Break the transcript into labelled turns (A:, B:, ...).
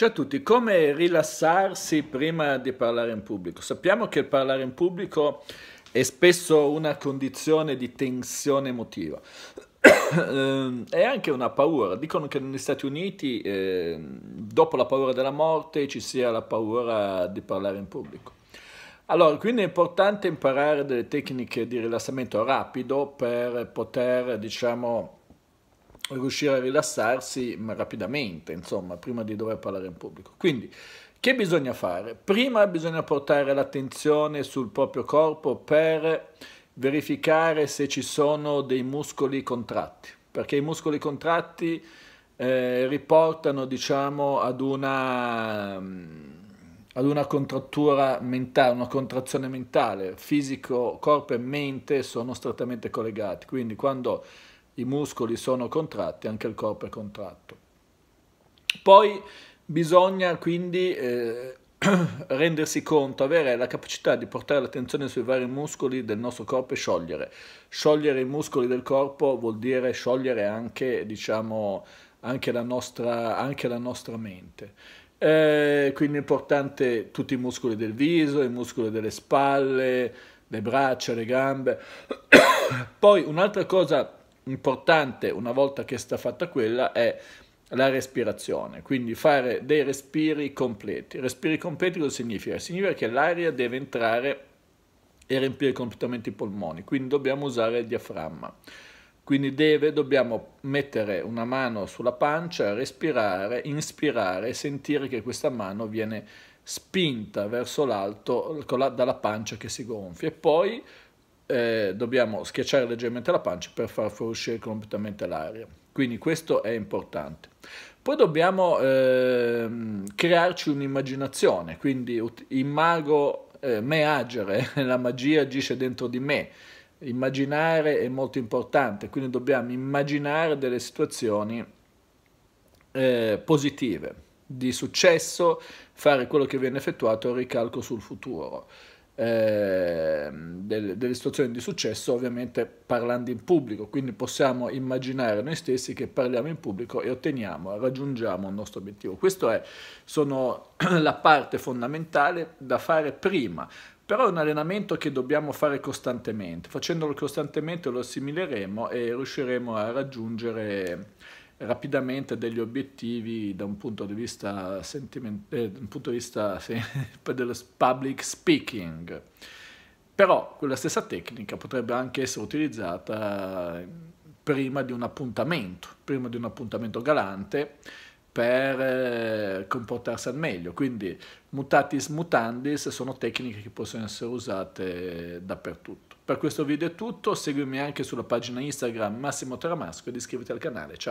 A: Ciao a tutti, come rilassarsi prima di parlare in pubblico? Sappiamo che parlare in pubblico è spesso una condizione di tensione emotiva ehm, è anche una paura. Dicono che negli Stati Uniti, eh, dopo la paura della morte, ci sia la paura di parlare in pubblico. Allora, quindi è importante imparare delle tecniche di rilassamento rapido per poter, diciamo, riuscire a rilassarsi rapidamente, insomma, prima di dover parlare in pubblico. Quindi, che bisogna fare? Prima bisogna portare l'attenzione sul proprio corpo per verificare se ci sono dei muscoli contratti, perché i muscoli contratti eh, riportano, diciamo, ad una, ad una contrattura mentale, una contrazione mentale. Fisico, corpo e mente sono strettamente collegati, quindi quando i muscoli sono contratti, anche il corpo è contratto. Poi bisogna quindi eh, rendersi conto, avere la capacità di portare l'attenzione sui vari muscoli del nostro corpo e sciogliere. Sciogliere i muscoli del corpo vuol dire sciogliere anche, diciamo, anche, la, nostra, anche la nostra mente. Eh, quindi è importante tutti i muscoli del viso, i muscoli delle spalle, le braccia, le gambe. Poi un'altra cosa importante una volta che sta fatta quella è la respirazione, quindi fare dei respiri completi. Respiri completi cosa significa? Significa che l'aria deve entrare e riempire completamente i polmoni, quindi dobbiamo usare il diaframma. Quindi deve, dobbiamo mettere una mano sulla pancia, respirare, inspirare e sentire che questa mano viene spinta verso l'alto dalla pancia che si gonfia. E poi eh, dobbiamo schiacciare leggermente la pancia per far fuoriuscire completamente l'aria. Quindi questo è importante. Poi dobbiamo eh, crearci un'immaginazione, quindi immago eh, me agere, la magia agisce dentro di me. Immaginare è molto importante, quindi dobbiamo immaginare delle situazioni eh, positive, di successo, fare quello che viene effettuato e ricalco sul futuro. Ehm, delle, delle, situazioni di successo, ovviamente parlando in pubblico, quindi possiamo immaginare noi stessi che parliamo in pubblico e otteniamo, raggiungiamo il nostro obiettivo. Questa è sono la parte fondamentale da fare prima, però è un allenamento che dobbiamo fare costantemente, facendolo costantemente lo assimileremo e riusciremo a raggiungere rapidamente degli obiettivi da un punto di vista, sentiment- eh, punto di vista sì, dello public speaking. Però quella stessa tecnica potrebbe anche essere utilizzata prima di un appuntamento, prima di un appuntamento galante per eh, comportarsi al meglio. Quindi mutatis mutandis sono tecniche che possono essere usate dappertutto. Per questo video è tutto, seguimi anche sulla pagina Instagram Massimo Teramasco ed iscriviti al canale. Ciao!